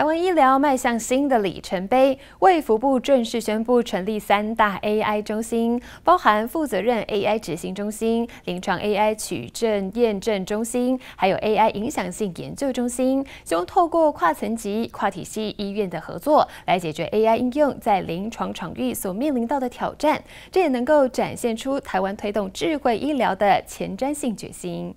台湾医疗迈向新的里程碑，卫福部正式宣布成立三大 AI 中心，包含负责任 AI 执行中心、临床 AI 取证验证中心，还有 AI 影响性研究中心，希望透过跨层级、跨体系医院的合作，来解决 AI 应用在临床场域所面临到的挑战。这也能够展现出台湾推动智慧医疗的前瞻性决心。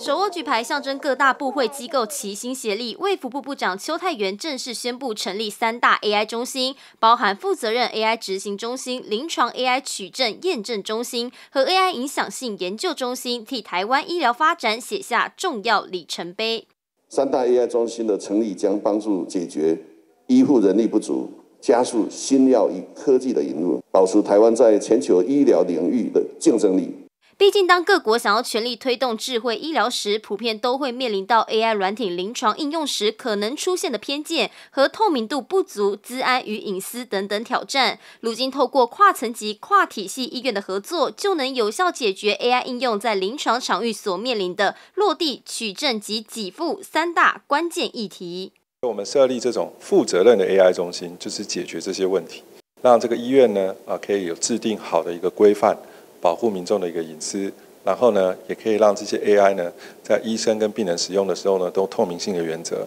手握举牌，象征各大部会机构齐心协力。卫福部部长邱泰源正式宣布成立三大 AI 中心，包含负责任 AI 执行中心、临床 AI 取证验证中心和 AI 影响性研究中心，替台湾医疗发展写下重要里程碑。三大 AI 中心的成立将帮助解决医护人力不足，加速新药与科技的引入，保持台湾在全球医疗领域的竞争力。毕竟，当各国想要全力推动智慧医疗时，普遍都会面临到 AI 软体临床应用时可能出现的偏见和透明度不足、资安与隐私等等挑战。如今，透过跨层级、跨体系医院的合作，就能有效解决 AI 应用在临床场域所面临的落地、取证及给付三大关键议题。我们设立这种负责任的 AI 中心，就是解决这些问题，让这个医院呢啊可以有制定好的一个规范。保护民众的一个隐私，然后呢，也可以让这些 AI 呢，在医生跟病人使用的时候呢，都透明性的原则。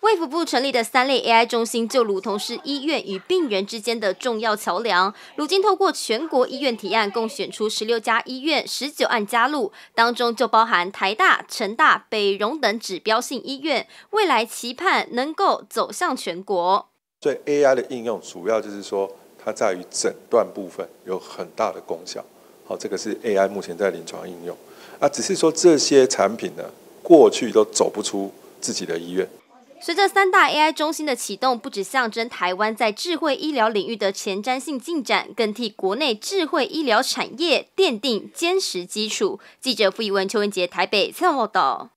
卫福部成立的三类 AI 中心，就如同是医院与病人之间的重要桥梁。如今透过全国医院提案，共选出十六家医院十九案加入，当中就包含台大、成大、北荣等指标性医院，未来期盼能够走向全国。以 AI 的应用，主要就是说，它在于诊断部分有很大的功效。哦，这个是 AI 目前在临床应用，啊，只是说这些产品呢，过去都走不出自己的医院。随着三大 AI 中心的启动，不只象征台湾在智慧医疗领域的前瞻性进展，更替国内智慧医疗产业奠定坚实基础。记者傅以文、邱文杰，台北采报道。